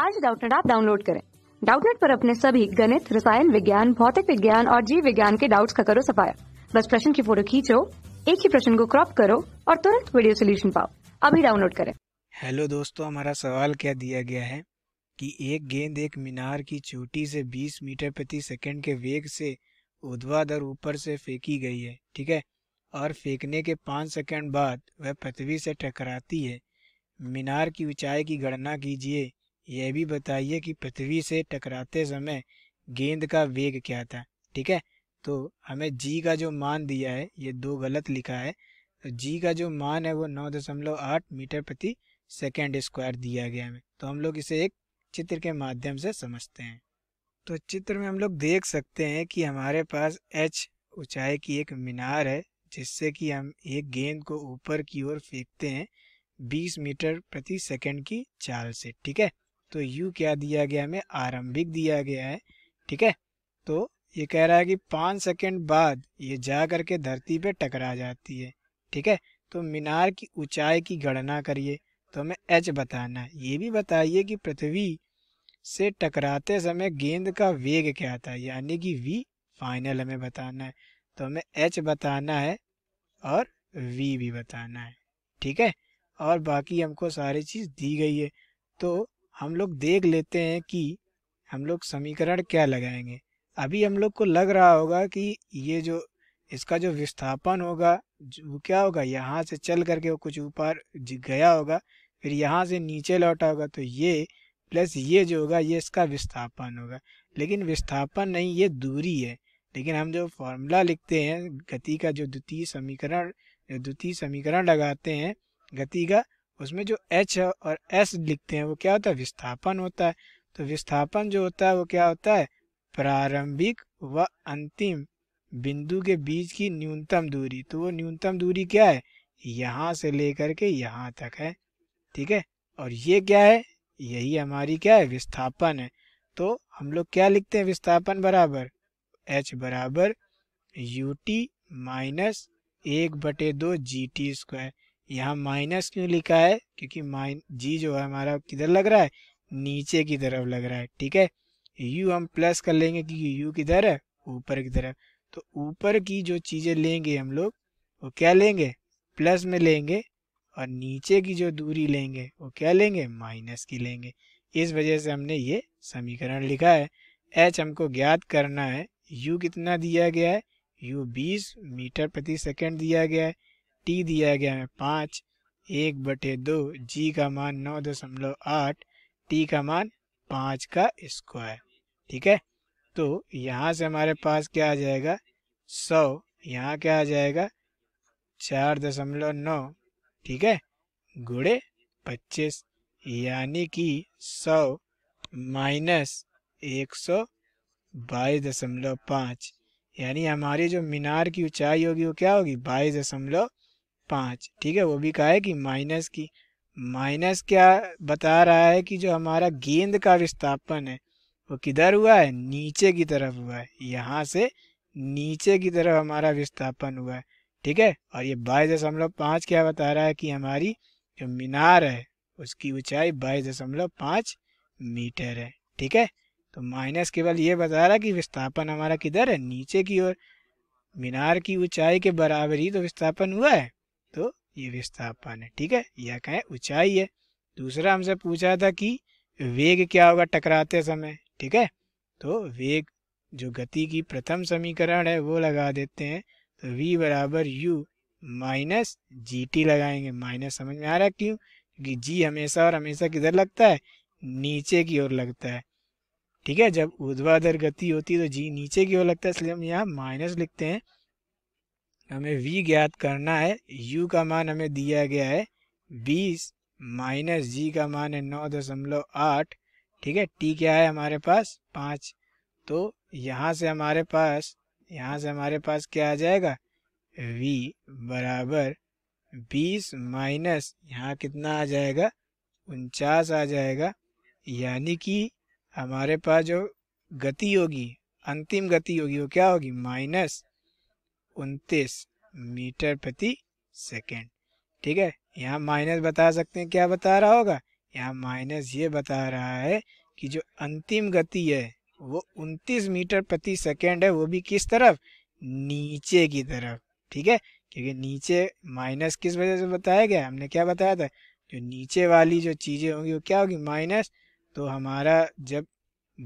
आज डाउटनेट आप डाउनलोड करें डाउटनेट पर अपने सभी गणित रसायन विज्ञान भौतिक विज्ञान और जीव विज्ञान के डाउट्स का करो सफाया बस प्रश्न की फोटो खींचो एक ही प्रश्न को क्रॉप करो और तुरंत वीडियो सोल्यूशन पाओ अभी डाउनलोड करें हेलो दोस्तों हमारा सवाल क्या दिया गया है कि एक गेंद एक मीनार की चोटी से 20 मीटर प्रति सेकंड के वेग से ऊर्ध्वाधर ऊपर से फेंकी गई है ठीक है और फेंकने के पाँच सेकंड बाद वह पृथ्वी से टकराती है मीनार की ऊंचाई की गणना कीजिए यह भी बताइए कि पृथ्वी से टकराते समय गेंद का वेग क्या था ठीक है तो हमें जी का जो मान दिया है ये दो गलत लिखा है तो जी का जो मान है वो नौ दशमलव आठ मीटर प्रति सेकेंड स्क्वायर दिया गया हमें तो हम लोग इसे एक चित्र के माध्यम से समझते हैं तो चित्र में हम लोग देख सकते हैं कि हमारे पास एच ऊंचाई की एक मीनार है जिससे कि हम एक गेंद को ऊपर की ओर फेंकते हैं 20 मीटर प्रति सेकंड की चाल से ठीक है तो यू क्या दिया गया हमें आरंभिक दिया गया है ठीक है तो ये कह रहा है कि पाँच सेकंड बाद ये जा करके धरती पे टकरा जाती है ठीक है तो मीनार की ऊंचाई की गणना करिए तो हमें एच बताना है ये भी बताइए कि पृथ्वी से टकराते समय गेंद का वेग क्या था यानी कि वी फाइनल हमें बताना है तो हमें एच बताना है और वी भी बताना है ठीक है और बाकी हमको सारी चीज़ दी गई है तो हम लोग देख लेते हैं कि हम लोग समीकरण क्या लगाएंगे अभी हम लोग को लग रहा होगा कि ये जो इसका जो विस्थापन होगा वो क्या होगा यहाँ से चल करके वो कुछ ऊपर गया होगा फिर यहाँ से नीचे लौटा होगा तो ये प्लस ये जो होगा ये इसका विस्थापन होगा लेकिन विस्थापन नहीं ये दूरी है लेकिन हम जो फॉर्मूला लिखते हैं गति का जो द्वितीय समीकरण द्वितीय समीकरण लगाते हैं गति का उसमें जो एच और एस लिखते हैं वो क्या होता है विस्थापन होता है तो विस्थापन जो होता है वो क्या होता है प्रारंभिक व अंतिम बिंदु के बीच की न्यूनतम दूरी तो वो न्यूनतम दूरी क्या है यहाँ से लेकर के यहाँ तक है ठीक है और ये क्या है यही हमारी क्या है विस्थापन है तो हम लोग क्या लिखते हैं विस्थापन बराबर एच बराबर यू टी माइनस एक बटे दो जी टी स्क्वायर यहाँ माइनस क्यों लिखा है क्योंकि माइन जी जो है हमारा किधर लग रहा है नीचे की तरफ लग रहा है ठीक है यू हम प्लस कर लेंगे क्योंकि यू किधर है ऊपर की तरफ तो ऊपर की जो चीज़ें लेंगे हम लोग वो क्या लेंगे प्लस में लेंगे और नीचे की जो दूरी लेंगे वो क्या लेंगे माइनस की लेंगे इस वजह से हमने ये समीकरण लिखा है एच हमको ज्ञात करना है यू कितना दिया गया है यू बीस मीटर प्रति सेकंड दिया गया है टी दिया गया है पाँच एक बटे दो जी का मान नौ दशमलव आठ टी का मान पाँच का स्क्वायर ठीक है तो यहाँ से हमारे पास क्या आ जाएगा सौ यहाँ क्या आ जाएगा चार दशमलव नौ ठीक है गुड़े पच्चीस यानी कि सौ माइनस एक सौ बाईस दशमलव पाँच यानी हमारी जो मीनार की ऊंचाई होगी वो क्या होगी बाईस दशमलव पाँच ठीक है वो भी कहा है कि माइनस की माइनस क्या बता रहा है कि जो हमारा गेंद का विस्थापन है वो किधर हुआ है नीचे की तरफ हुआ है यहाँ से नीचे की तरफ हमारा विस्थापन हुआ है ठीक है और ये बाईस दशमलव पाँच क्या बता रहा है कि हमारी जो मीनार है उसकी ऊंचाई बाईस दशमलव पाँच मीटर है ठीक है तो माइनस केवल ये बता रहा है कि विस्थापन हमारा किधर है नीचे की ओर मीनार की ऊंचाई के बराबर ही तो विस्थापन हुआ है तो ये विस्थापन है ठीक है यह कहें ऊंचाई है दूसरा हमसे पूछा था कि वेग क्या होगा टकराते समय ठीक है तो वेग जो गति की प्रथम समीकरण है वो लगा देते हैं तो v बराबर यू माइनस जी टी लगाएंगे माइनस समझ में आ रहा है क्यों क्योंकि जी हमेशा और हमेशा किधर लगता है नीचे की ओर लगता है ठीक है जब ऊर्ध्वाधर गति होती है तो जी नीचे की ओर लगता है इसलिए हम यहाँ माइनस लिखते हैं हमें v ज्ञात करना है u का मान हमें दिया गया है बीस माइनस जी का मान है नौ दशमलव आठ ठीक है टी क्या है हमारे पास पाँच तो यहाँ से हमारे पास यहाँ से हमारे पास क्या आ जाएगा v बराबर बीस माइनस यहाँ कितना आ जाएगा उनचास आ जाएगा यानी कि हमारे पास जो गति होगी अंतिम गति होगी वो क्या होगी माइनस उनतीस मीटर प्रति सेकेंड ठीक है यहाँ माइनस बता सकते हैं क्या बता रहा होगा यहाँ माइनस ये बता रहा है कि जो अंतिम गति है वो 29 मीटर प्रति सेकेंड है वो भी किस तरफ नीचे की तरफ ठीक है क्योंकि नीचे माइनस किस वजह से बताया गया हमने क्या बताया था जो नीचे वाली जो चीज़ें होंगी वो क्या होगी माइनस तो हमारा जब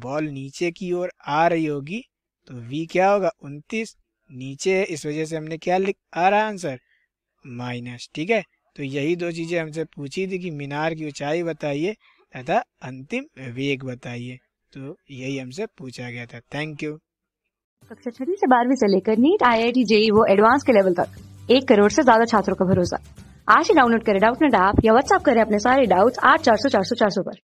बॉल नीचे की ओर आ रही होगी तो वी क्या होगा उनतीस नीचे इस वजह से हमने क्या लिख आ रहा आंसर माइनस ठीक है तो यही दो चीज़ें हमसे पूछी थी कि मीनार की ऊंचाई बताइए तथा अंतिम वेग बताइए तो यही हमसे पूछा गया था थैंक यू कक्षा छठी से बारहवीं से लेकर NEET I I T JEE वो एडवांस के लेवल तक एक करोड़ से ज्यादा छात्रों का भरोसा आज ही डाउनलोड करें डाउट नेट ऐप या व्हाट्सअप करें अपने सारे डाउट्स आठ चार सौ चार सौ चार सौ पर